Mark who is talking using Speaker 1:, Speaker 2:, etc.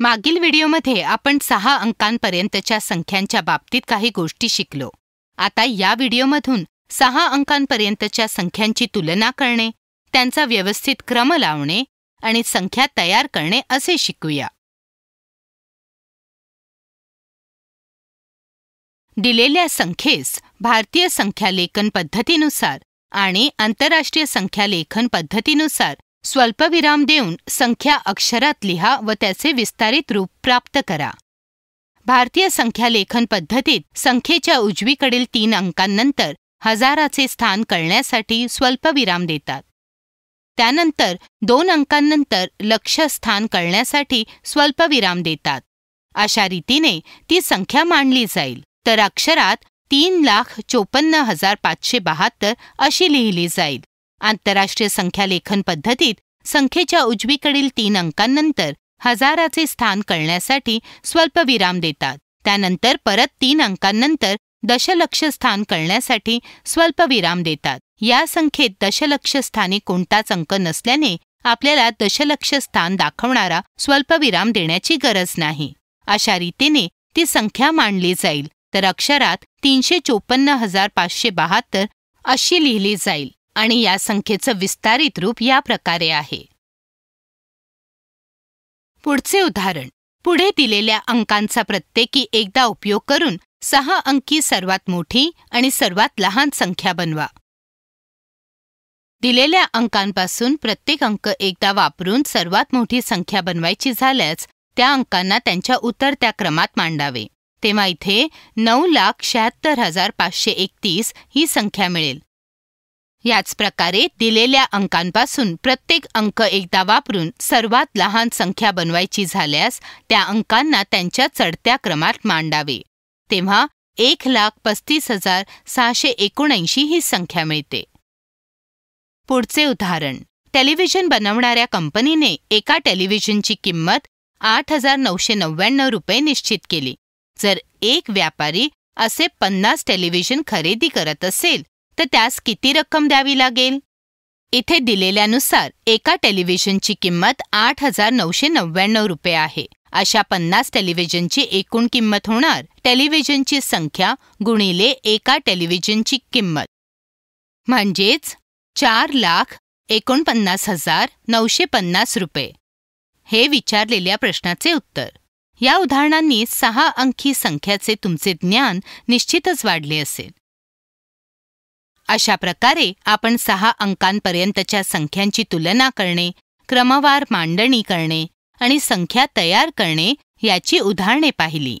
Speaker 1: मागील व्हिडिओमध्ये आपण सहा अंकांपर्यंतच्या संख्यांच्या बाबतीत काही गोष्टी शिकलो आता या व्हिडिओमधून सहा अंकांपर्यंतच्या संख्यांची तुलना करणे त्यांचा व्यवस्थित क्रम लावणे आणि संख्या तयार करणे असे शिकूया दिलेल्या संख्येस भारतीय संख्यालेखन पद्धतीनुसार आणि आंतरराष्ट्रीय संख्यालेखन पद्धतीनुसार स्वल्पविराम देऊन संख्या अक्षरात लिहा व त्याचे विस्तारित रूप प्राप्त करा भारतीय संख्या लेखन पद्धतीत संख्येच्या उजवीकडील तीन अंकांनंतर हजाराचे स्थान कळण्यासाठी स्वल्पविराम देतात त्यानंतर दोन अंकांनंतर लक्ष स्थान कळण्यासाठी स्वल्पविराम देतात अशा रीतीने ती संख्या मांडली जाईल तर अक्षरात तीन लाख चोपन्न हजार पाचशे बहात्तर अशी लिहिली जाईल आंतरराष्ट्रीय संख्यालेखन पद्धतीत संख्येच्या उजवीकडील तीन अंकांनंतर हजाराचे स्थान कळण्यासाठी स्वल्पविराम देतात त्यानंतर परत तीन अंकांनंतर दशलक्ष स्थान कळण्यासाठी स्वल्पविराम देतात या संख्येत दशलक्ष स्थानी कोणताच अंक नसल्याने आपल्याला दशलक्ष स्थान दाखवणारा स्वल्पविराम देण्याची गरज नाही अशा रीतीने ती संख्या मांडली जाईल तर अक्षरात तीनशे चोपन्न हजार पाचशे बहात्तर अशी लिहिली जाईल आणि या संख्येचं विस्तारित रूप या प्रकारे आहे पुढचे उदाहरण पुढे दिलेल्या अंकांचा प्रत्येकी एकदा उपयोग करून सहा अंकी सर्वात मोठी आणि सर्वात लहान संख्या बनवा दिलेल्या अंकांपासून प्रत्येक अंक एकदा वापरून सर्वात मोठी संख्या बनवायची झाल्यास त्या अंकांना त्यांच्या उतरत्या क्रमात मांडावे तेव्हा इथे नऊ लाख शहात्तर हजार पाचशे एकतीस ही संख्या मिळेल याच प्रकारे दिलेल्या अंकांपासून प्रत्येक अंक एकदा वापरून सर्वात लहान संख्या बनवायची झाल्यास त्या अंकांना त्यांच्या चढत्या क्रमात मांडावे तेव्हा एक लाख पस्तीस हजार सहाशे एकोणऐंशी ही संख्या मिळते पुढचे उदाहरण टेलिव्हिजन बनवणाऱ्या कंपनीने एका टेलिव्हिजनची किंमत आठ हजार नऊशे नव्याण्णव रुपये निश्चित केली जर एक व्यापारी असे पन्नास टेलिव्हिजन खरेदी करत असेल तर त्यास किती रक्कम द्यावी लागेल इथे दिलेल्यानुसार एका टेलिव्हिजनची किंमत आठ हजार नऊशे नव्याण्णव रुपये आहे अशा पन्नास टेलिव्हिजनची एकूण किंमत होणार टेलिव्हिजनची संख्या गुणिले एका टेलिव्हिजनची किंमत म्हणजेच चार लाख एकोणपन्नास हजार नऊशे पन्नास रुपये हे विचारलेल्या प्रश्नाचे उत्तर या उदाहरणांनी सहा अंकी संख्याचे तुमचे ज्ञान निश्चितच वाढले असेल अशा प्रकारे आपण सहा अंकांपर्यंतच्या संख्यांची तुलना करणे क्रमवार मांडणी करणे आणि संख्या तयार करणे याची उदाहरणे पाहिली